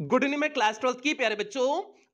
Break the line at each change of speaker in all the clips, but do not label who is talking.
good evening मैं class twelfth की प्यारे बच्चों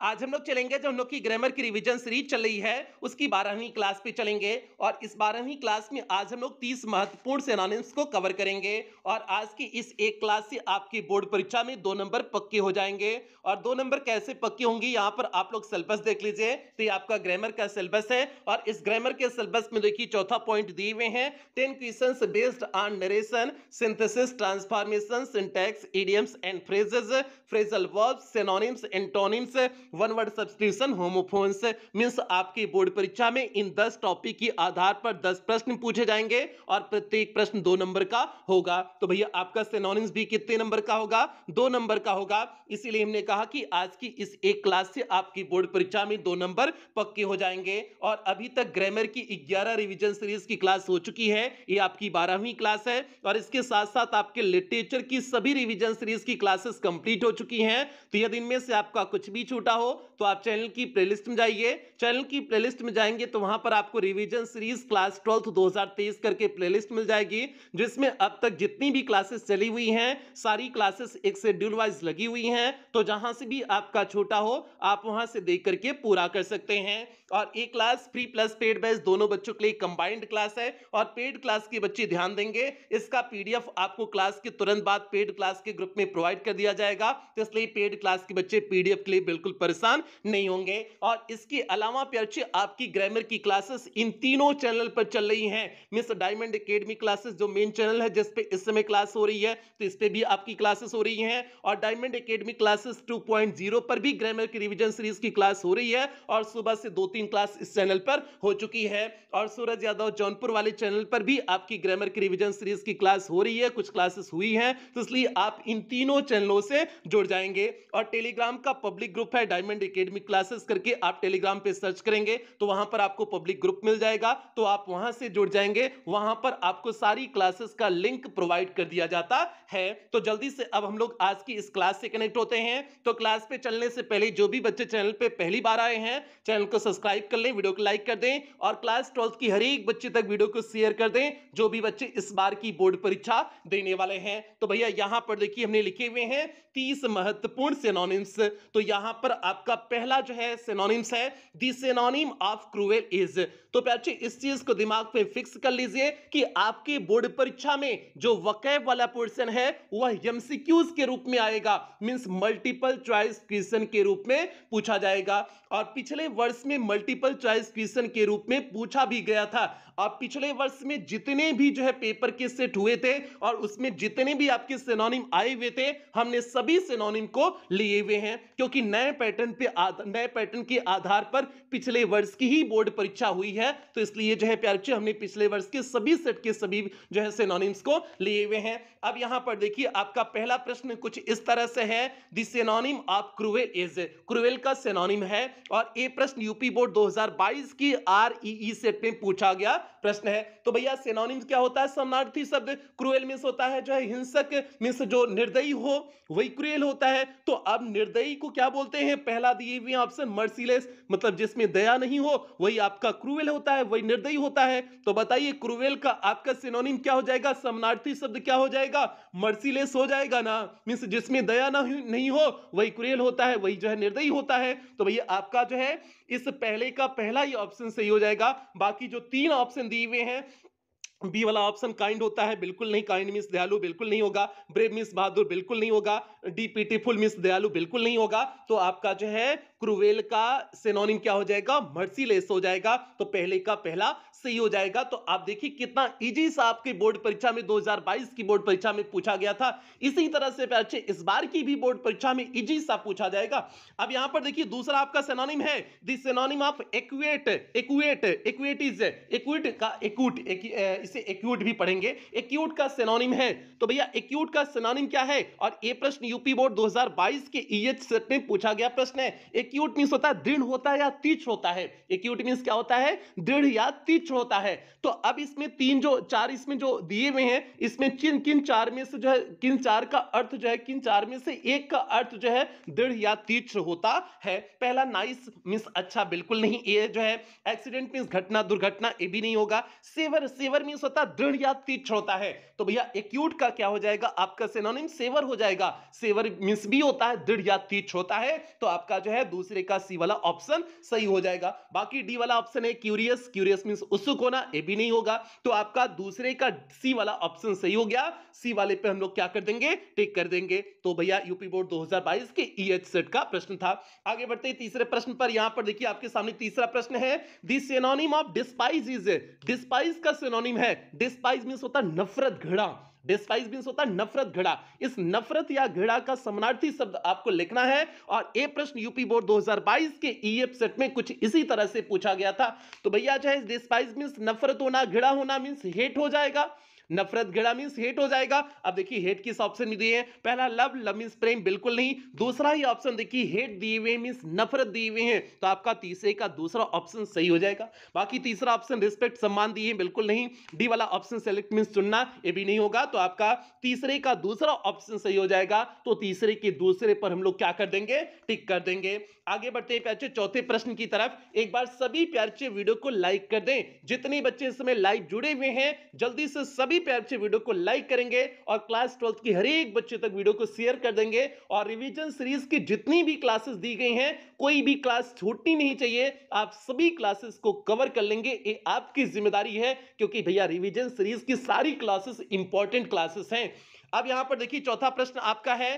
आज हम लोग चलेंगे जो हम लोग की ग्रामर की रिवीजन सीरीज चल रही है उसकी बारहवीं क्लास पे चलेंगे और इस बारहवीं क्लास में आज हम लोग तीस महत्वपूर्ण सेनानिम्स को कवर करेंगे और आज की इस एक क्लास से आपकी बोर्ड परीक्षा में दो नंबर पक्के हो जाएंगे और दो नंबर कैसे पक्के होंगे यहाँ पर आप लोग सिलेबस देख लीजिए तो ये आपका ग्रामर का सिलेबस है और इस ग्रामर के सिलेबस में देखिए चौथा पॉइंट दिए हुए हैं ten question based on narration synthesis transformation syntax idioms and phrases phrasal verb synonyms antonyms one word substitution homophones means आपकी बोर्ड परीक्षा में इन दस टॉपिक के आधार पर दस प्रश्न पूछे जाएंगे और प्रत्येक प्रश्न दो नंबर का होगा तो भैया आपका सेनोनिम्स भी कितने नंबर का होगा दो नंबर का होगा इसीलिए हमने कहा कि आज की इस एक क्लास से आपकी बोर्ड परीक्षा में दो नंबर पक्के हो जाएंगे और अभी तक ग्रामर की ग्यारह रिविजन सीरीज की क्लास हो चुकी है ये आपकी बारहवीं क्लास है और इसके साथ साथ आपके लिटरेचर की सभी रिविजन सीरीज की क्लासेस कंप्लीट हो चुकी हैं तो यदि इनमें से आपका कुछ भी छूटा हो तो आप चैनल की प्लेलिस्ट में जाइए चैनल की प्लेलिस्ट में जाएंगे तो वहां पर आपको रिवीजन सीरीज क्लास ट्वेल्थ 2023 करके प्लेलिस्ट मिल जाएगी जिसमें अब तक जितनी भी क्लासेस चली हुई हैं सारी क्लासेस एक शेड्यूल वाइज लगी हुई हैं तो जहां से भी आपका छोटा हो आप वहां से देख करके पूरा कर सकते हैं और ये class free plus paid batch दोनों बच्चों के लिए कंबाइंड क्लास है और पेड क्लास के बच्चे ध्यान देंगे इसका पीडीएफ आपको क्लास के तुरंत बाद पेड क्लास के ग्रुप में प्रोवाइड कर दिया जाएगा तो इसलिए पेड क्लास के बच्चे पीडीएफ के लिए बिल्कुल परेशान नहीं होंगे और इसके अलावा प्यारे आपकी ग्रामर की क्लासेस इन तीनों चैनल पर चल रही है मिस डायमंड अकेडमी क्लासेस जो मेन चैनल है जिसपे इस समय क्लास हो रही है तो इस पर भी आपकी क्लासेस हो रही है और डायमंड अकेडमी क्लासेस टू पर भी ग्रामर की रिविजन सीरीज की क्लास हो रही है और सुबह से दो तीन टीम क्लास इस चैनल पर हो चुकी है और सूरज यादव जौनपुर वाले चैनल पर भी आपकी ग्रामर की रिविजन सीरीज की क्लास हो रही है कुछ क्लासेस हुई हैं तो इसलिए आप इन तीनों चैनलों से जुड़ जाएंगे और टेलीग्राम का पब्लिक ग्रुप है डायमंड एकेडमी क्लासेस करके आप टेलीग्राम पे सर्च करेंगे तो वहां पर आपको पब्लिक ग्रुप मिल जाएगा तो आप वहां से जुड़ जाएंगे वहां पर आपको सारी क्लासेस का लिंक प्रोवाइड कर दिया जाता है तो जल्दी से अब हम लोग आज की इस क्लास से कनेक्ट होते हैं तो क्लास पे चलने से पहले जो भी बच्चे चैनल पे पहली बार आए हैं चैनल को सब्सक्राइब सब्सक्राइब कर लें वीडियो को लाइक कर दें और क्लास ट्वेल्थ की हर एक बच्चे तक वीडियो को शेयर कर दें जो भी बच्चे इस बार की बोर्ड परीक्षा देने वाले हैं तो भैया यहां पर देखिए हमने लिखे हुए हैं तीस महत्वपूर्ण सेनोनिम्स तो यहां पर आपका पहला जो है सेनोनिम्स है the synonym of cruel is तो बच्चे इस चीज को दिमाग में फिक्स कर लीजिए कि आपके बोर्ड परीक्षा में जो वकैब वाला पोर्शन है वह एमसीक्यूज के रूप में आएगा मींस मल्टीपल चॉइस क्वेश्चन के रूप में पूछा जाएगा और पिछले वर्ष में मल्टीपल चॉइस क्वेश्चन के रूप में पूछा भी गया था आप पिछले वर्ष में जितने भी जो है पेपर के सेट हुए थे और उसमें जितने भी आपके सेनोनिम आए हुए थे हमने सभी सेनोनिम को लिए हुए हैं क्योंकि नए पैटर्न पे नए पैटर्न के आधार पर पिछले वर्ष की ही बोर्ड परीक्षा हुई है तो इसलिए जो है प्यार हमने पिछले वर्ष के सभी सेट के सभी जो है सेनोनिम्स को लिए हुए हैं अब यहां पर देखिए आपका पहला प्रश्न कुछ इस तरह से है दिनोनिम ऑफ क्रुवेल इज क्रुवेल का सेनोनिम है और ये प्रश्न यूपी बोर्ड 2022 की आरईई सेट में पूछा गया प्रश्न है तो भैया सेनोनिम्स क्या होता है शरणार्थी शब्द क्रूएल मीन्स होता है जो है हिंसक मीन्स जो निर्दयी हो वही क्रूएल होता है तो अब निर्दयी को क्या बोलते हैं पहला दिए हुए ऑप्शन मर्सीलेस मतलब जिसमें दया नहीं हो वही आपका क्रूएल होता है वही निर्दयी होता है तो बताइए क्रूएल का आपका सिनोनिम क्या हो जाएगा शरणार्थी शब्द क्या हो जाएगा मर्सीलेस हो जाएगा ना मीन्स जिसमें दया नहीं हो वही क्रूएल होता है वही जो है निर्दयी होता है तो भैया आपका जो है इस पहले का पहला ही ऑप्शन सही हो जाएगा बाकी जो तीन ऑप्शन दिए हुए हैं बी वाला ऑप्शन काइंड होता है बिल्कुल नहीं काइंड मिस दयालु बिल्कुल नहीं होगा ब्रेव मिस बहादुर बिल्कुल नहीं होगा डी पीटीफुल मिस दयालु बिल्कुल नहीं होगा तो आपका जो है क्रुवेल का सेनोनिम क्या हो जाएगा मर्सीलेस हो जाएगा तो पहले का पहला सही हो जाएगा तो आप देखिए कितना इजी सा आपके बोर्ड परीक्षा में 2022 की बोर्ड परीक्षा में पूछा गया था इसी तरह से बच्चे इस बार की भी बोर्ड परीक्षा में इजी सा पूछा जाएगा अब यहां पर देखिए दूसरा आपका सेनोनिम है this of act act act is act का एक्यूट एक, इसे एक्यूट भी पढ़ेंगे एक्यूट का सेनोनिम है तो भैया एक्यूट का सेनोनिम क्या है और ये प्रश्न यूपी बोर्ड 2022 के ईएच e सेट में पूछा गया प्रश्न है एक एक्यूट मीन्स होता है दृढ़ होता है या तीच होता है एक्यूट मीन्स क्या होता है दृढ़ या तीच होता है तो अब इसमें तीन जो चार इसमें जो दिए हुए हैं इसमें किन किन चार में से जो है किन चार का अर्थ जो है किन चार में से एक का अर्थ जो है दृढ़ या तीच होता है पहला नाइस मीन्स अच्छा बिल्कुल नहीं ये जो है एक्सीडेंट मीन्स घटना दुर्घटना ये भी नहीं होगा सेवर सेवर मीन्स होता है दृढ़ या तीच होता है तो भैया एक्यूट का क्या हो जाएगा आपका सिनोनिम सेवर हो जाएगा सेवर मीन्स भी होता है दृढ़ या तीच होता है तो आपका जो है दूसरे का सी वाला ऑप्शन सही हो जाएगा बाकी डी वाला ऑप्शन है क्यूरियस क्यूरियस मीन उत्सुक होना ए भी नहीं होगा तो आपका दूसरे का सी वाला ऑप्शन सही हो गया सी वाले पे हम लोग क्या कर देंगे टिक कर देंगे तो भैया यूपी बोर्ड 2022 के ई एच सेट का प्रश्न था आगे बढ़ते ही तीसरे प्रश्न पर यहां पर देखिए आपके सामने तीसरा प्रश्न है this synonym of despise is despise का सिनोनिम है डिस्पाइज मीन्स होता नफरत घड़ा डिस्पाइज मीन होता है नफरत घड़ा इस नफरत या घड़ा का समानार्थी शब्द आपको लिखना है और ये प्रश्न यूपी बोर्ड 2022 के ईएफ e सेट में कुछ इसी तरह से पूछा गया था तो भैया चाहे डिस्पाइज मीन्स नफरत होना घड़ा होना मीन्स हेट हो जाएगा नफरत घिड़ा मीन्स हेट हो जाएगा अब देखिए हेट किस ऑप्शन में दिए हैं पहला लव लव मीन्स प्रेम बिल्कुल नहीं दूसरा ही ऑप्शन देखिए हेट दिए हुए मीन्स नफरत दिए हुए हैं तो आपका तीसरे का दूसरा ऑप्शन सही हो जाएगा बाकी तीसरा ऑप्शन रिस्पेक्ट सम्मान दिए बिल्कुल नहीं डी वाला ऑप्शन सेलेक्ट मीन्स चुनना ये भी नहीं होगा तो आपका तीसरे का दूसरा ऑप्शन सही हो जाएगा तो तीसरे के दूसरे पर हम लोग क्या कर देंगे टिक कर देंगे आगे बढ़ते हैं प्याचे चौथे प्रश्न की तरफ एक बार सभी प्याचे वीडियो को लाइक कर दें जितने बच्चे इस समय लाइव जुड़े हुए हैं जल्दी से सभी प्यार से वीडियो को लाइक करेंगे और क्लास ट्वेल्थ की हर एक बच्चे तक वीडियो को शेयर कर देंगे और रिवीजन सीरीज की जितनी भी क्लासेस दी गई हैं कोई भी क्लास छूटनी नहीं चाहिए आप सभी क्लासेस को कवर कर लेंगे ये आपकी जिम्मेदारी है क्योंकि भैया रिविजन सीरीज की सारी क्लासेस इंपॉर्टेंट क्लासेस हैं अब यहां पर देखिए चौथा प्रश्न आपका है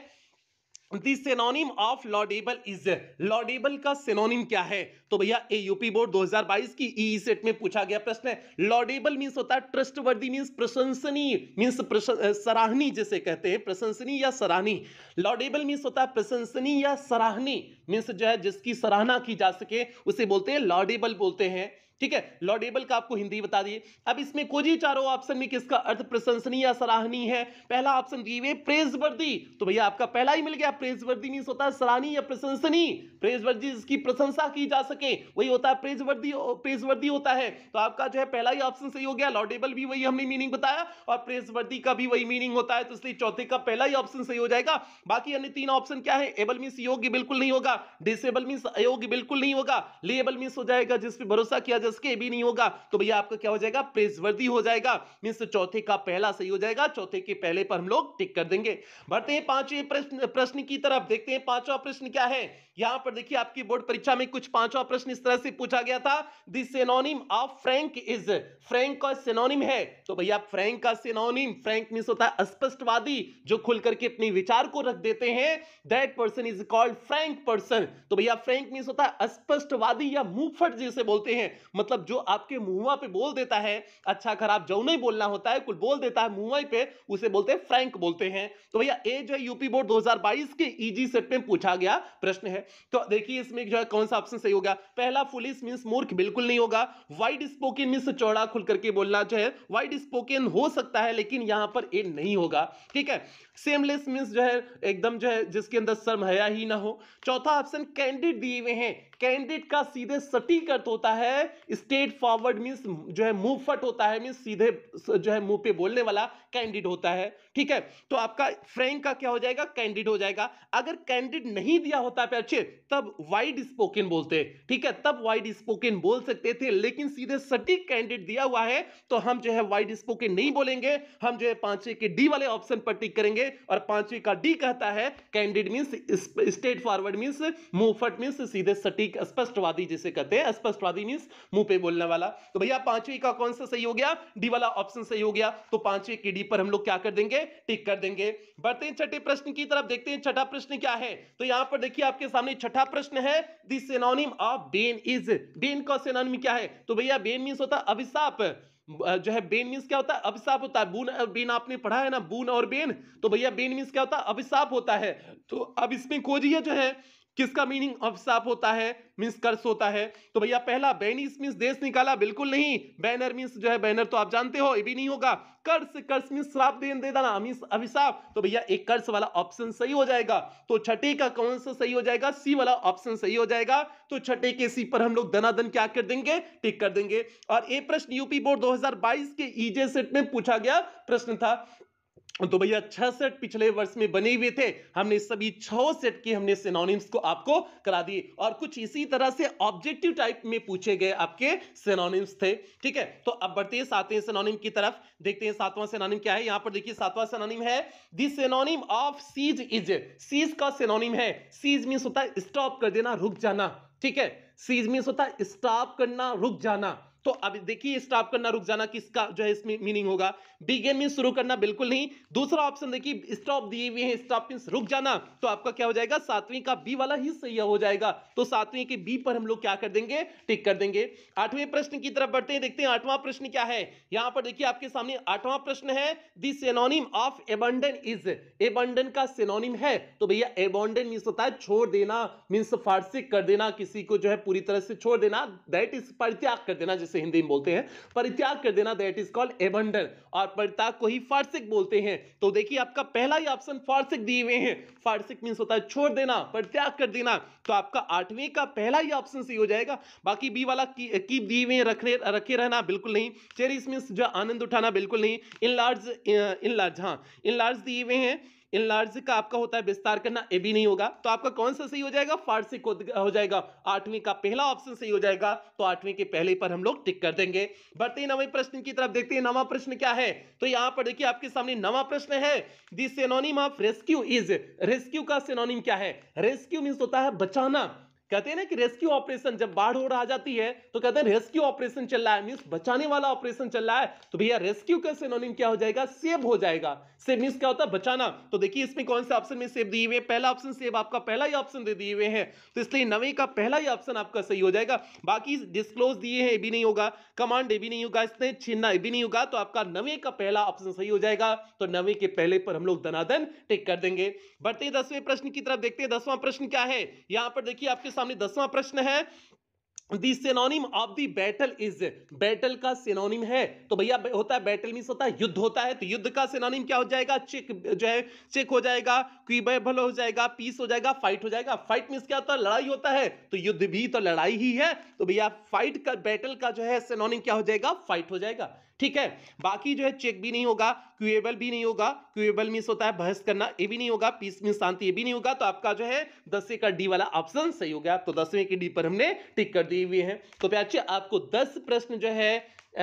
synonym of laudable is laudable का सिनोनिम क्या है तो भैया ए यूपी बोर्ड 2022 की ई e सेट में पूछा गया प्रश्न है लॉडेबल मीन्स होता है ट्रस्ट वर्दी मीन्स प्रशंसनीय मीन्स सराहनी जैसे कहते हैं प्रशंसनीय या सराहनी लॉडेबल मीन्स होता है प्रशंसनीय या सराहनी मीन्स जो है जिसकी सराहना की जा सके उसे बोलते हैं लॉडेबल बोलते हैं ठीक है लॉडेबल का आपको हिंदी बता दिए अब इसमें कोजी चारों ऑप्शन में किसका अर्थ प्रशंसनीय या सराहनीय है पहला ऑप्शन दिए प्रेजवर्दी तो भैया आपका पहला ही मिल गया प्रेजवर्दी मीन्स होता है सराहनीय या प्रशंसनीय प्रेजवर्दी जिसकी प्रशंसा की जा सके वही होता है प्रेजवर्दी प्रेजवर्दी होता है तो आपका जो है पहला ही ऑप्शन सही हो गया लॉडेबल भी वही हमने मीनिंग बताया और प्रेजवर्दी का भी वही मीनिंग होता है तो इसलिए चौथे का पहला ही ऑप्शन सही हो जाएगा बाकी अन्य तीन ऑप्शन क्या है एबल मीन्स योग्य बिल्कुल नहीं होगा डिसेबल मीन्स अयोग्य बिल्कुल नहीं होगा लेबल मीन्स हो जाएगा जिसपे भरोसा किया जा प्लस के भी नहीं होगा तो भैया आपका क्या हो जाएगा प्रेसवर्दी हो जाएगा मीन तो चौथे का पहला सही हो जाएगा चौथे के पहले पर हम लोग टिक कर देंगे बढ़ते हैं पांचवें प्रश्न की तरफ देखते हैं पांचवा प्रश्न क्या है यहां पर देखिए आपकी बोर्ड परीक्षा में कुछ पांचवा प्रश्न इस तरह से पूछा गया था synonym of frank is frank का सिनोनिम है तो भैया फ्रेंक का सिनोनिम फ्रेंक मीन होता है अस्पष्टवादी जो खुल करके अपने विचार को रख देते हैं that person is called frank person तो भैया फ्रेंक मीन होता है अस्पष्टवादी या मुफट जिसे बोलते हैं मतलब जो आपके मुहुआ पे बोल देता है अच्छा खराब जो नहीं बोलना होता है कुल बोल देता है मुहुआ पे उसे बोलते हैं फ्रैंक बोलते हैं तो भैया ए जो है यूपी बोर्ड 2022 के ईजी सेट में पूछा गया प्रश्न है तो देखिए इसमें जो है कौन सा ऑप्शन सही होगा पहला फुलिस मीन्स मूर्ख बिल्कुल नहीं होगा वाइड स्पोकन मीन्स चौड़ा खुल करके बोलना जो है वाइड स्पोकन हो सकता है लेकिन यहां पर ए नहीं होगा ठीक है सेमलेस मीन्स जो है एकदम जो है जिसके अंदर हया ही ना हो चौथा ऑप्शन कैंडिडेट दिए हुए हैं कैंडिडेट का सीधे सटीक अर्थ होता है स्टेट फॉरवर्ड मींस जो है मुंह फट होता है मीन सीधे जो है मुंह पे बोलने वाला कैंडिड होता है ठीक है तो आपका फ्रेंक का क्या हो जाएगा कैंडिड हो जाएगा अगर कैंडिड नहीं दिया होता अच्छे तब वाइड स्पोकन बोलते ठीक है तब वाइड स्पोकन बोल सकते थे लेकिन सीधे सटीक कैंडिड दिया हुआ है तो हम जो है वाइड स्पोकन नहीं बोलेंगे हम जो है पांचवे के डी वाले ऑप्शन पर टिक करेंगे और पांचवे का डी कहता है candid means straightforward means मुंहफट मीन्स सीधे सटीक स्पष्टवादी जिसे कहते हैं स्पष्टवादी मीन्स मुंह पे बोलने वाला तो भैया पांचवी का कौन सा सही हो गया डी वाला ऑप्शन सही हो गया तो पांचवी की डी पर हम लोग क्या कर देंगे टिक कर देंगे बढ़ते हैं छठे प्रश्न की तरफ देखते हैं छठा प्रश्न क्या है तो यहां पर देखिए आपके सामने छठा प्रश्न है synonym of bane is bane का सेनोनिम क्या है तो भैया बेन मीन होता है अभिशाप जो है बेन मीन क्या होता है अभिशाप होता है बून और बेन आपने पढ़ा है ना बून और बेन तो भैया बेन मीन क्या होता है अभिशाप होता है तो अब इसमें खोजिए जो है किसका मीनिंग अफसाप होता है मीन्स कर्स होता है तो भैया पहला बैनिस मीन्स देश निकाला बिल्कुल नहीं बैनर मीन्स जो है बैनर तो आप जानते हो ये भी नहीं होगा कर्स कर्स मीन्स श्राप दे देना मीन्स अभिशाप तो भैया एक कर्स वाला ऑप्शन सही हो जाएगा तो छठे का कौन सा सही हो जाएगा सी वाला ऑप्शन सही हो जाएगा तो छठे के सी पर हम लोग धनाधन क्या कर देंगे टिक कर देंगे और ये प्रश्न यूपी बोर्ड दो के ईजे e सेट में पूछा गया प्रश्न था तो भैया छह सेट पिछले वर्ष में बने हुए थे हमने सभी छह सेट के हमने सेनोनिम्स को आपको करा दिए और कुछ इसी तरह से ऑब्जेक्टिव टाइप में पूछे गए आपके सेनोनिम्स थे ठीक है तो अब बढ़ते हैं सातवें सेनोनिम की तरफ देखते हैं सातवां सेनोनिम क्या है यहां पर देखिए सातवां सेनोनिम है the synonym of cease is cease का सेनोनिम है सीज मीन्स होता है स्टॉप कर देना रुक जाना ठीक है सीज मीन्स होता है स्टॉप करना रुक जाना तो अब देखिए स्टॉप करना रुक जाना किसका जो है इसमें मीनिंग होगा बिगेन मीन शुरू करना बिल्कुल नहीं दूसरा ऑप्शन देखिए स्टॉप दिए हुए हैं स्टॉप मीन रुक जाना तो आपका क्या हो जाएगा सातवीं का बी वाला ही सही हो जाएगा तो सातवीं के बी पर हम लोग क्या कर देंगे टिक कर देंगे आठवें प्रश्न की तरफ बढ़ते हैं देखते हैं आठवां प्रश्न क्या है यहां पर देखिए आपके सामने आठवां प्रश्न है the synonym of abandon is abandon का सेनोनिम है तो भैया एबॉन्डन मीन होता है छोड़ देना मीन्स फारसिक कर देना किसी को जो है पूरी तरह से छोड़ देना दैट इज परित्याग कर देना जिस जिसे हिंदी में बोलते हैं परित्याग कर देना दैट इज कॉल्ड एबंडन और परित्याग को ही फारसिक बोलते हैं तो देखिए आपका पहला ही ऑप्शन फारसिक दिए हुए हैं फारसिक मीन्स होता है छोड़ देना परित्याग कर देना तो आपका आठवीं का पहला ही ऑप्शन सही हो जाएगा बाकी बी वाला कीप दिए हुए रखने रखे रहना बिल्कुल नहीं चेरिस मीन्स जो आनंद उठाना बिल्कुल नहीं इन लार्ज इन लार्ज हाँ इन लार्ज दिए हुए हैं इनलार्ज का आपका होता है विस्तार करना ए भी नहीं होगा तो आपका कौन सा सही हो जाएगा फारसी हो जाएगा आठवीं का पहला ऑप्शन सही हो जाएगा तो आठवीं के पहले पर हम लोग टिक कर देंगे बढ़ते ही नवे प्रश्न की तरफ देखते हैं नवा प्रश्न क्या है तो यहां पर देखिए आपके सामने नवा प्रश्न है the synonym of rescue is rescue का सेनोनिम क्या है रेस्क्यू मीन्स होता है बचाना कहते हैं ना कि रेस्क्यू ऑपरेशन जब बाढ़ हो रहा आ जाती है तो कहते हैं रेस्क्यू ऑपरेशन चल रहा है मीन्स बचाने वाला ऑपरेशन चल रहा है तो भैया रेस्क्यू का सिनोनिम क्या हो जाएगा सेव हो जाएगा सेव मीन्स क्या होता है बचाना तो देखिए इसमें कौन से ऑप्शन में सेव दिए हुए पहला ऑप्शन सेव आपका पहला ही ऑप्शन दे दिए हुए हैं तो इसलिए नवे का पहला ही ऑप्शन आपका सही हो जाएगा बाकी डिस्क्लोज दिए हैं भी नहीं होगा कमांड ये भी नहीं होगा इसने छीनना भी नहीं होगा तो आपका नवे का पहला ऑप्शन सही हो जाएगा तो नवे के पहले पर हम लोग धनाधन टिक कर देंगे बढ़ते दसवें प्रश्न की तरफ देखते हैं दसवां प्रश्न क्या है यहाँ पर देखिए आपके सामने दसवां प्रश्न है the of the battle is battle का सिनोनिम है तो भैया होता है बैटल मीन होता है युद्ध होता है तो युद्ध का सिनोनिम क्या हो जाएगा चेक जो है चेक हो जाएगा क्वीबल हो जाएगा पीस हो जाएगा फाइट हो जाएगा फाइट मीन क्या होता है लड़ाई होता है तो युद्ध भी तो लड़ाई ही है तो भैया फाइट का बैटल का जो है सिनोनिम क्या हो जाएगा फाइट हो जाएगा ठीक है बाकी जो है चेक भी नहीं होगा क्यूएबल भी नहीं होगा क्यूएबल मीन्स होता है बहस करना ये भी नहीं होगा पीस मीन शांति ये भी नहीं होगा तो आपका जो है दसवें का डी वाला ऑप्शन सही हो गया तो दसवें के डी पर हमने टिक कर दिए हुए हैं तो प्याचे आपको दस प्रश्न जो है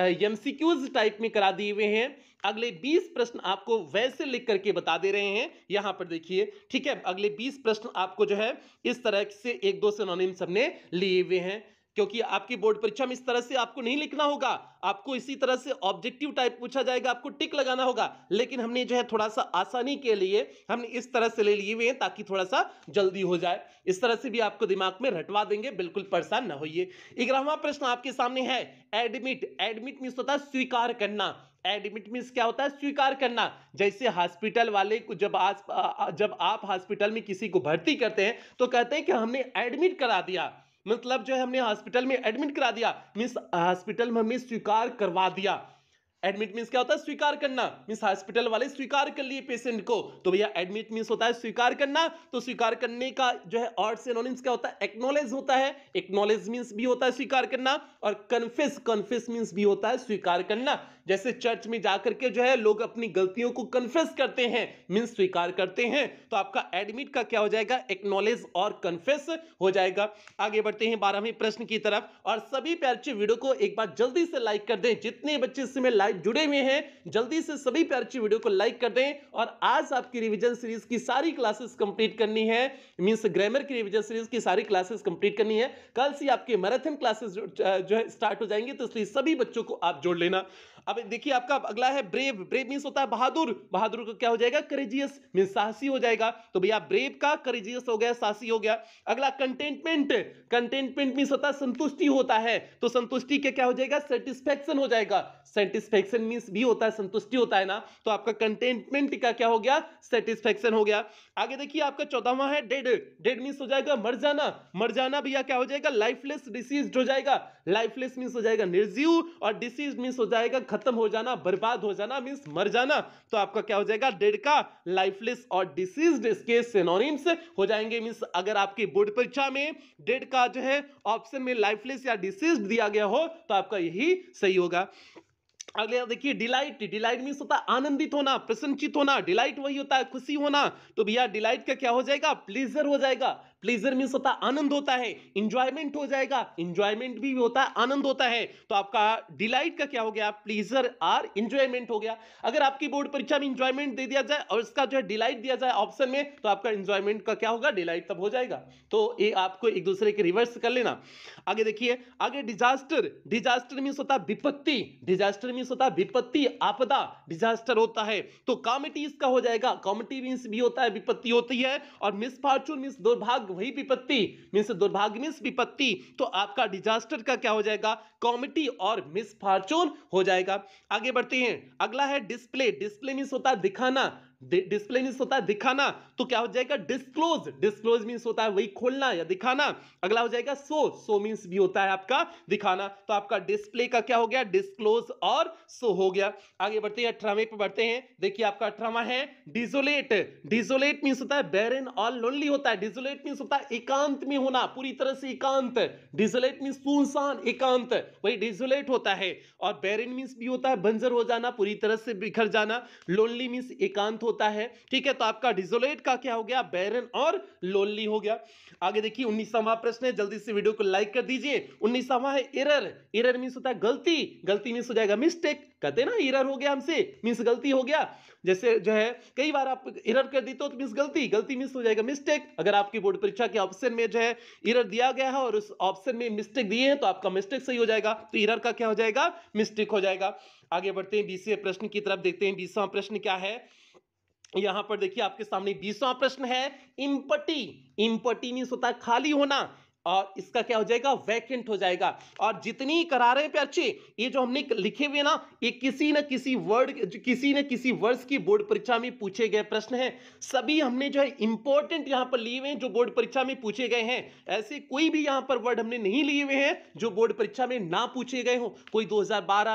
एमसीक्यूज टाइप में करा दिए हुए हैं अगले 20 प्रश्न आपको वैसे लिख करके बता दे रहे हैं यहां पर देखिए ठीक है अगले 20 प्रश्न आपको जो है इस तरह से एक दो से नॉनिम सबने लिए हुए हैं क्योंकि आपकी बोर्ड परीक्षा में इस तरह से आपको नहीं लिखना होगा आपको इसी तरह से ऑब्जेक्टिव टाइप पूछा जाएगा आपको टिक लगाना होगा लेकिन हमने जो है थोड़ा सा आसानी के लिए हमने इस तरह से ले लिए हुए हैं ताकि थोड़ा सा जल्दी हो जाए इस तरह से भी आपको दिमाग में रटवा देंगे बिल्कुल परेशान ना होइए ग्यारहवा प्रश्न आपके सामने है एडमिट एडमिट मीन होता है स्वीकार करना एडमिट मीन्स क्या होता है स्वीकार करना जैसे हॉस्पिटल वाले को जब आज जब आप हॉस्पिटल में किसी को भर्ती करते हैं तो कहते हैं कि हमने एडमिट करा दिया मतलब जो है हमने हॉस्पिटल में एडमिट करा दिया मीन्स हॉस्पिटल में हमें स्वीकार करवा दिया एडमिट मीन्स क्या होता है स्वीकार करना मीन्स हॉस्पिटल वाले स्वीकार कर लिए पेशेंट को तो भैया एडमिट मीन्स होता है स्वीकार करना तो स्वीकार करने का जो है और सिनोनिम्स क्या होता है एक्नोलेज होता है एक्नोलेज मीन्स भी होता है स्वीकार करना और कन्फेस कन्फेस मीन्स भी होता है स्वीकार करना जैसे चर्च में जाकर के जो है लोग अपनी गलतियों को कन्फेस करते हैं मीन स्वीकार करते हैं तो आपका एडमिट का क्या हो जाएगा एक्नोलेज और कन्फेस हो जाएगा आगे बढ़ते हैं बारहवें प्रश्न की तरफ और सभी प्यारची वीडियो को एक बार जल्दी से लाइक कर दें जितने बच्चे इसमें लाइव जुड़े हुए हैं जल्दी से सभी प्यारची वीडियो को लाइक कर दें और आज आपकी रिविजन सीरीज की सारी क्लासेस कंप्लीट करनी है मीन्स ग्रामर की रिविजन सीरीज की सारी क्लासेस कंप्लीट करनी है कल से आपके मैराथन क्लासेस जो है स्टार्ट हो जाएंगे तो इसलिए सभी बच्चों को आप जोड़ लेना अब देखिए आपका अगला है ब्रेव ब्रेव मीन्स होता है बहादुर बहादुर का क्या हो जाएगा करेजियस मीन साहसी हो जाएगा तो भैया ब्रेव का करेजियस हो गया साहसी हो गया अगला कंटेंटमेंट कंटेंटमेंट मीन्स होता है संतुष्टि होता है तो संतुष्टि के क्या हो जाएगा सेटिस्फेक्शन हो जाएगा सेटिस्फेक्शन मीन्स भी होता है संतुष्टि होता है ना तो आपका कंटेंटमेंट का क्या हो गया सेटिस्फेक्शन हो गया आगे देखिए आपका चौदहवा है डेड डेड मीन्स हो जाएगा मर जाना मर जाना भैया क्या हो जाएगा लाइफलेस डिसीज हो जाएगा लाइफलेस मीन्स हो जाएगा निर्जीव और डिसीज मीन्स हो जाएगा खत्म हो जाना बर्बाद हो जाना मीन्स मर जाना तो आपका क्या हो जाएगा डेड का लाइफलेस और डिसीज इसके सेनोनिम्स हो जाएंगे मीन्स अगर आपकी बोर्ड परीक्षा में डेड का जो है ऑप्शन में लाइफलेस या डिसीज दिया गया हो तो आपका यही सही होगा अगले देखिए डिलाइट डिलाइट मीन्स होता है आनंदित होना प्रसन्नचित होना डिलाइट वही होता है खुशी होना तो भैया डिलाइट का क्या हो जाएगा प्लेजर हो जाएगा प्लेजर मीन्स होता है आनंद होता है इंजॉयमेंट हो जाएगा इंजॉयमेंट भी होता है आनंद होता है तो आपका डिलाइट का क्या हो गया प्लेजर आर इंजॉयमेंट हो गया अगर आपकी बोर्ड परीक्षा में इंजॉयमेंट दे दिया जाए और इसका जो है डिलाइट दिया जाए ऑप्शन में तो आपका इंजॉयमेंट का क्या होगा डिलाइट तब हो जाएगा तो ये आपको एक दूसरे के रिवर्स कर लेना आगे देखिए आगे डिजास्टर डिजास्टर मीन्स होता विपत्ति डिजास्टर मीन्स होता विपत्ति आपदा डिजास्टर होता है तो कॉमेटी इसका हो जाएगा कॉमेटी मीन्स भी होता है विपत्ति होती है और मिस फॉर्चून मीन्स दुर्भाग्य दुर्भाग्य वही विपत्ति मीन्स दुर्भाग्य मीन्स विपत्ति तो आपका डिजास्टर का क्या हो जाएगा कॉमेडी और मिस हो जाएगा आगे बढ़ते हैं अगला है डिस्प्ले डिस्प्ले मीन्स होता है दिखाना डिस्प्ले मीन होता है दिखाना तो क्या हो जाएगा डिस्क्लोज डिस्क्लोज मीन होता है वही खोलना या दिखाना अगला हो जाएगा सो सो मीन्स भी होता है आपका दिखाना तो आपका डिस्प्ले का क्या हो गया डिस्क्लोज और सो हो गया आगे बढ़ते हैं अठारहवें पे बढ़ते हैं देखिए आपका अठारहवा है डिजोलेट डिजोलेट मीन्स होता है बैरन और लोनली होता है डिजोलेट मीन्स होता है एकांत में होना पूरी तरह से एकांत डिजोलेट मीन्स सुनसान एकांत वही डिजोलेट होता है और बैरन मीन्स भी होता है बंजर हो जाना पूरी तरह से बिखर जाना लोनली मीन्स एकांत होता है ठीक है तो आपका डिजोलेट का क्या हो गया बैरन और लोनली हो गया आगे देखिए उन्नीसवा प्रश्न है जल्दी से वीडियो को लाइक कर दीजिए उन्नीसवा है इरर इरर मीन्स होता है गलती गलती मीन्स हो जाएगा मिस्टेक कहते ना इरर हो गया हमसे मीन्स गलती हो गया जैसे जो है कई बार आप इरर कर देते हो तो मीन्स तो गलती गलती मीन्स हो जाएगा मिस्टेक अगर आपकी बोर्ड परीक्षा के ऑप्शन में जो है इरर दिया गया है और उस ऑप्शन में मिस्टेक दिए हैं तो आपका मिस्टेक सही हो जाएगा तो इरर का क्या हो जाएगा मिस्टेक हो जाएगा आगे बढ़ते हैं बीसवें प्रश्न की तरफ देखते हैं बीसवा प्रश्न क्या है यहां पर देखिए आपके सामने बीसवा प्रश्न है इम्पटी इम्पटी मीन्स होता है खाली होना और इसका क्या हो जाएगा वैकेंट हो जाएगा और जितनी करारे पे अच्छे ये जो हमने लिखे हुए ना ये किसी न किसी वर्ड किसी न किसी वर्ष की बोर्ड परीक्षा में पूछे गए प्रश्न हैं सभी हमने जो है इंपॉर्टेंट यहाँ पर लिए हुए हैं जो बोर्ड परीक्षा में पूछे गए हैं ऐसे कोई भी यहां पर वर्ड हमने नहीं लिए हुए हैं जो बोर्ड परीक्षा में ना पूछे गए हों कोई दो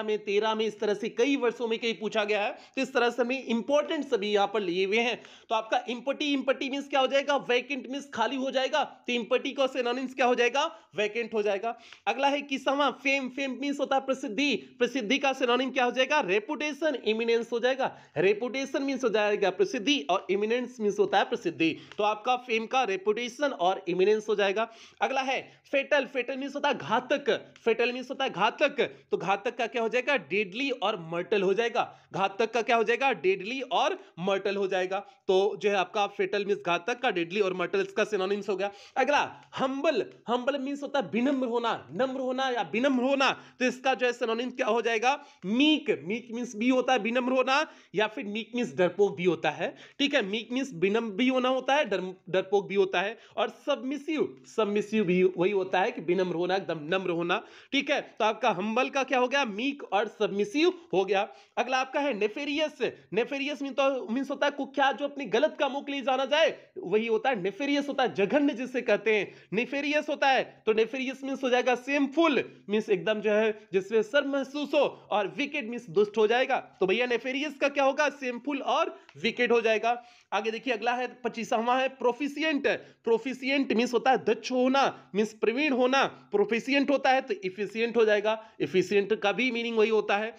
में तेरह में इस तरह से कई वर्षों में कहीं पूछा गया है तो इस तरह से हमें इंपॉर्टेंट सभी यहां पर लिए हुए हैं तो आपका इंपटी इंपटी मीन्स क्या हो जाएगा वैकेंट मीन्स खाली हो जाएगा तो इंपटी का सेनोनिम्स क्या हो जाएगा वैकेंट हो जाएगा अगला है किसवा फेम फेम मीन्स होता है प्रसिद्धि प्रसिद्धि का सिनोनिम क्या हो जाएगा रेपुटेशन इमिनेंस हो जाएगा रेपुटेशन मीन्स हो जाएगा प्रसिद्धि और इमिनेंस मीन्स होता है प्रसिद्धि तो आपका फेम का रेपुटेशन और इमिनेंस हो जाएगा अगला है फेटल फेटल मीन्स होता है घातक फेटल मीन्स होता है घातक तो घातक का क्या हो जाएगा डेडली और मर्टल हो जाएगा घातक का क्या हो जाएगा डेडली और मर्टल हो जाएगा तो जो है आपका फेटल मीन्स घातक का डेडली और मर्टल इसका सिनोनिम्स हो गया अगला हम्बल हम्बल मीन्स होता है विनम्र होना नम्र होना या विनम्र होना तो इसका जो है सनोनिम क्या हो जाएगा मीक मीक मीन्स भी होता है विनम्र होना या फिर मीक मीन्स डरपोक भी होता है ठीक है मीक मीन्स विनम्र भी होना होता है डरपोक भी होता है और सबमिसिव सबमिसिव भी वही होता है कि विनम्र होना एकदम नम्र होना ठीक है तो आपका हम्बल का क्या हो गया मीक और सबमिसिव हो गया अगला आपका है नेफेरियस नेफेरियस मीन तो मीन्स होता है कुख्यात जो अपने गलत कामों के लिए जाना जाए वही होता है नेफेरियस होता है जघन्य जिसे कहते हैं नेफेरियस नेफेरियस होता है तो नेफेरियस मीन्स हो जाएगा सेमफुल मीन्स एकदम जो है जिसमें सर महसूस हो और विकेट मीन्स दुष्ट हो जाएगा तो भैया नेफेरियस का क्या होगा सेमफुल और विकेट हो जाएगा आगे देखिए अगला है पच्चीसवा है प्रोफिशियंट प्रोफिशियंट मीन्स होता है दक्ष होना मीन्स प्रवीण होना प्रोफिशियंट होता है तो इफिशियंट हो जाएगा इफिशियंट का भी मीनिंग वही होता है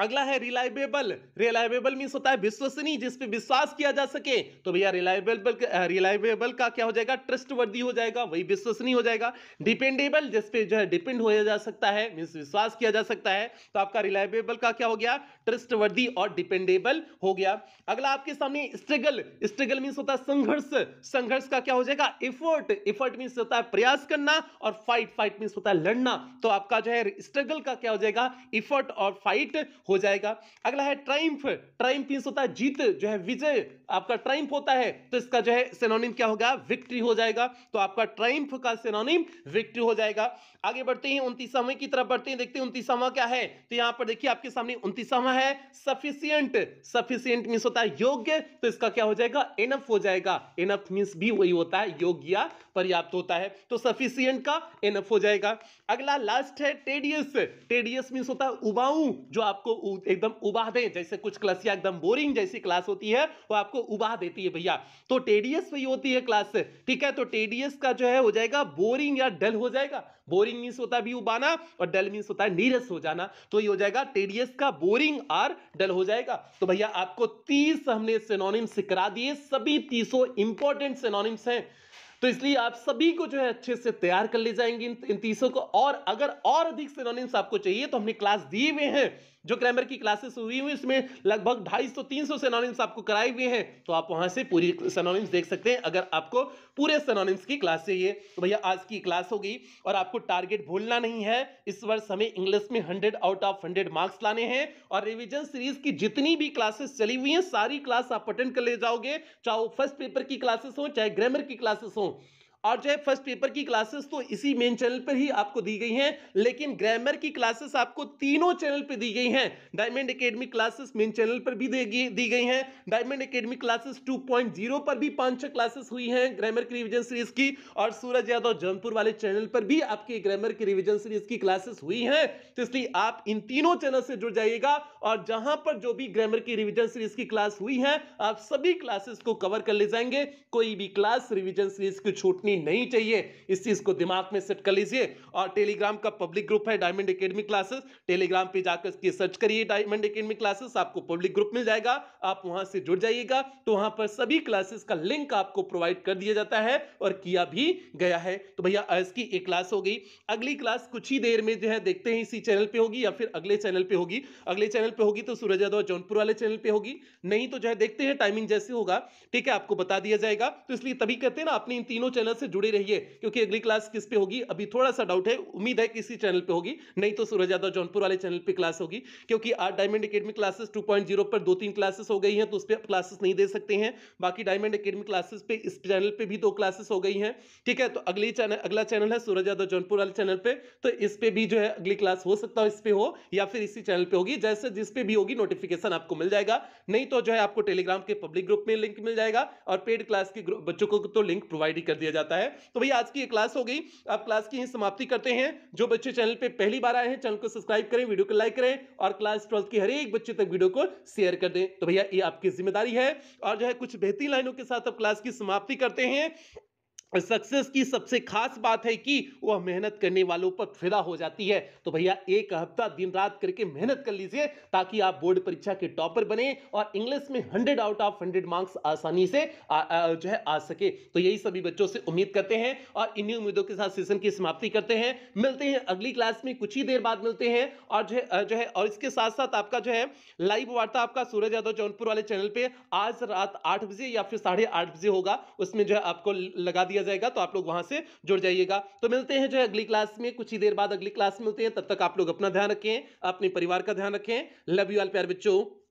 अगला है रिलायबेबल रिलायबेबल मीन्स होता है विश्वसनीय जिस पे विश्वास किया जा सके तो भैया रिलायबेबल रिलायबेबल का क्या हो जाएगा ट्रस्टवर्दी हो जाएगा वही विश्वसनीय हो जाएगा डिपेंडेबल जिस पे जो है डिपेंड हो जा सकता है मीन्स विश्वास किया जा सकता है तो आपका रिलायबेबल का क्या हो गया ट्रस्टवर्दी और डिपेंडेबल हो गया अगला आपके सामने स्ट्रगल स्ट्रगल मीन्स होता है संघर्ष संघर्ष का क्या हो जाएगा इफर्ट इफर्ट मीन्स होता है प्रयास करना और फाइट फाइट मीन्स होता है लड़ना तो आपका जो है स्ट्रगल का क्या हो जाएगा इफर्ट और फाइट हो जाएगा अगला है ट्राइम्फ ट्राइम्फ मीन्स होता है जीत जो है विजय आपका ट्राइम्फ होता है तो इसका जो है सेनोनिम क्या होगा विक्ट्री हो जाएगा तो आपका ट्राइम्फ का सेनोनिम विक्ट्री हो जाएगा आगे बढ़ते हैं उनतीसवें की तरफ बढ़ते हैं देखते हैं उन्तीसवा क्या है तो यहां पर देखिए आपके सामने उन्तीसवा है सफिशियंट सफिशियंट मीन्स होता है योग्य तो इसका क्या हो जाएगा इनफ हो जाएगा इनफ मीन्स भी वही होता है योग्य पर्याप्त होता है तो सफिशियंट का एनफ हो जाएगा अगला लास्ट है टेडियस टेडियस मीन होता है उबाऊ जो आपको एकदम उबा दे जैसे कुछ क्लासियाँ एकदम बोरिंग जैसी क्लास होती है वो आपको उबा देती है भैया तो टेडियस वही होती है क्लास ठीक है तो टेडियस का जो है हो जाएगा बोरिंग या डल हो जाएगा बोरिंग मीन्स होता है भी उबाना और डल मीन्स होता है नीरस हो जाना तो ये हो जाएगा टेडियस का बोरिंग आर डल हो जाएगा तो भैया आपको तीस हमने सिनोनिम्स करा दिए सभी तीसों इंपॉर्टेंट सिनोनिम्स हैं तो इसलिए आप सभी को जो है अच्छे से तैयार कर ले जाएंगे इन, इन तीसों को और अगर और अधिक सिनोनिम्स आपको चाहिए तो हमने क्लास दिए हुए हैं जो ग्रामर की क्लासेस हुई हुई इसमें लगभग ढाई सौ तीन सौ सेनोनिम्स आपको कराए हुए हैं तो आप वहां से पूरी सिनोनिम्स देख सकते हैं अगर आपको पूरे सिनोनिम्स की क्लास चाहिए तो भैया आज की क्लास होगी और आपको टारगेट भूलना नहीं है इस वर्ष हमें इंग्लिश में hundred out of hundred marks लाने हैं और रिविजन सीरीज की जितनी भी क्लासेस चली हुई हैं सारी क्लास आप अटेंड कर ले जाओगे चाहे वो फर्स्ट पेपर की क्लासेस हो चाहे ग्रामर की क्लासेस हो know और जो है फर्स्ट पेपर की क्लासेस तो इसी मेन चैनल पर ही आपको दी गई हैं लेकिन ग्रामर की क्लासेस आपको तीनों चैनल पर दी गई हैं Diamond Academy Classes main channel पर भी दी गई हैं डायमंड एकेडमी क्लासेस 2.0 पर भी पांच छह क्लासेस हुई हैं ग्रामर की रिविजन सीरीज की और सूरज यादव जौनपुर वाले चैनल पर भी आपकी ग्रामर की रिविजन सीरीज की क्लासेस हुई हैं तो इसलिए आप इन तीनों चैनल से जुड़ जाइएगा और जहां पर जो भी ग्रामर की रिविजन सीरीज की क्लास हुई है आप सभी क्लासेस को कवर कर ले जाएंगे कोई भी क्लास रिविजन सीरीज की छूटनी करनी नहीं चाहिए इस चीज को दिमाग में सेट कर लीजिए और टेलीग्राम का पब्लिक ग्रुप है डायमंड एकेडमी क्लासेस टेलीग्राम पे जाकर इसकी सर्च करिए डायमंड एकेडमी क्लासेस आपको पब्लिक ग्रुप मिल जाएगा आप वहां से जुड़ जाइएगा तो वहां पर सभी क्लासेस का लिंक आपको प्रोवाइड कर दिया जाता है और किया भी गया है तो भैया आज की एक क्लास हो गई अगली क्लास कुछ ही देर में जो है देखते हैं इसी चैनल पर होगी या फिर अगले चैनल पर होगी अगले चैनल पर होगी तो सूरज यादव जौनपुर वाले चैनल पर होगी नहीं तो जो है देखते हैं टाइमिंग जैसे होगा ठीक है आपको बता दिया जाएगा तो इसलिए तभी कहते हैं ना अपने इन तीनों चैनल से जुड़े रहिए क्योंकि अगली क्लास किस पे होगी अभी थोड़ा सा डाउट है उम्मीद है किसी चैनल पे होगी नहीं तो सूरज यादव जौनपुर वाले चैनल पे क्लास होगी क्योंकि आज डायमंड अकेडमी क्लासेस 2.0 पर दो तीन क्लासेस हो गई हैं तो उस पर क्लासेस नहीं दे सकते हैं बाकी डायमंड अकेडमी क्लासेस पे इस चैनल पर भी दो क्लासेस हो गई हैं ठीक है तो अगली चैनल अगला चैनल है सूरज यादव जौनपुर वाले चैनल पर तो इस पर भी जो है अगली क्लास हो सकता है इस पर हो या फिर इसी चैनल पर होगी जैसे जिस पर भी होगी नोटिफिकेशन आपको मिल जाएगा नहीं तो जो है आपको टेलीग्राम के पब्लिक ग्रुप में लिंक मिल जाएगा और पेड क्लास के बच्चों को तो लिंक प्रोवाइड ही कर दिया जाता है जाता है तो भैया आज की ये क्लास हो गई आप क्लास की ही समाप्ति करते हैं जो बच्चे चैनल पर पहली बार आए हैं चैनल को सब्सक्राइब करें वीडियो को लाइक करें और क्लास ट्वेल्थ की हर एक बच्चे तक वीडियो को शेयर कर दें तो भैया ये आपकी जिम्मेदारी है और जो है कुछ बेहतरीन लाइनों के साथ आप क्लास की समाप्ति करते हैं सक्सेस की सबसे खास बात है कि वह मेहनत करने वालों पर फिदा हो जाती है तो भैया एक हफ्ता दिन रात करके मेहनत कर लीजिए ताकि आप बोर्ड परीक्षा के टॉपर बने और इंग्लिश में hundred out of hundred marks आसानी से आ, आ, जो है आ सके तो यही सभी बच्चों से उम्मीद करते हैं और इन्हीं उम्मीदों के साथ सेशन की समाप्ति करते हैं मिलते हैं अगली क्लास में कुछ ही देर बाद मिलते हैं और जो है जो है और इसके साथ साथ आपका जो है लाइव वार्ता आपका सूरज यादव जौनपुर वाले चैनल पर आज रात आठ बजे या फिर साढ़े बजे होगा उसमें जो है आपको लगा दिया जाएगा तो आप लोग वहां से जुड़ जाइएगा तो मिलते हैं जो है अगली क्लास में कुछ ही देर बाद अगली क्लास मिलते हैं तब तक आप लोग अपना ध्यान रखें अपने परिवार का ध्यान रखें लव यू ऑल प्यार बच्चों